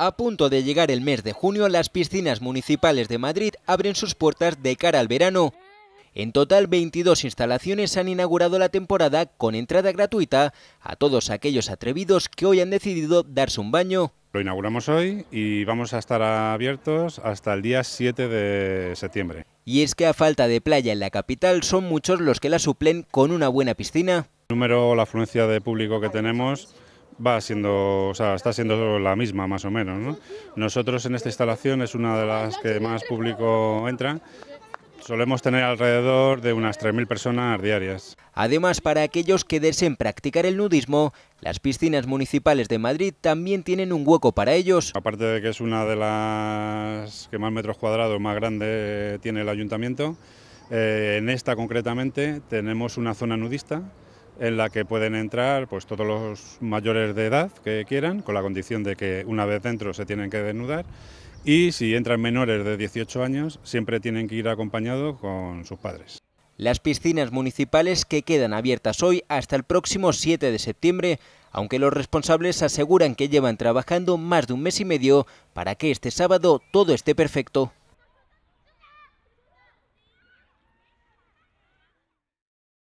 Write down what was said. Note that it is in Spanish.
A punto de llegar el mes de junio, las piscinas municipales de Madrid abren sus puertas de cara al verano. En total, 22 instalaciones han inaugurado la temporada con entrada gratuita a todos aquellos atrevidos que hoy han decidido darse un baño. Lo inauguramos hoy y vamos a estar abiertos hasta el día 7 de septiembre. Y es que a falta de playa en la capital son muchos los que la suplen con una buena piscina. número, la afluencia de público que tenemos va siendo, o sea, está siendo la misma más o menos. ¿no? Nosotros en esta instalación es una de las que más público entra. Solemos tener alrededor de unas 3.000 personas diarias. Además, para aquellos que deseen practicar el nudismo, las piscinas municipales de Madrid también tienen un hueco para ellos. Aparte de que es una de las que más metros cuadrados más grande eh, tiene el ayuntamiento, eh, en esta concretamente tenemos una zona nudista en la que pueden entrar pues, todos los mayores de edad que quieran, con la condición de que una vez dentro se tienen que desnudar. Y si entran menores de 18 años, siempre tienen que ir acompañados con sus padres. Las piscinas municipales que quedan abiertas hoy hasta el próximo 7 de septiembre, aunque los responsables aseguran que llevan trabajando más de un mes y medio para que este sábado todo esté perfecto.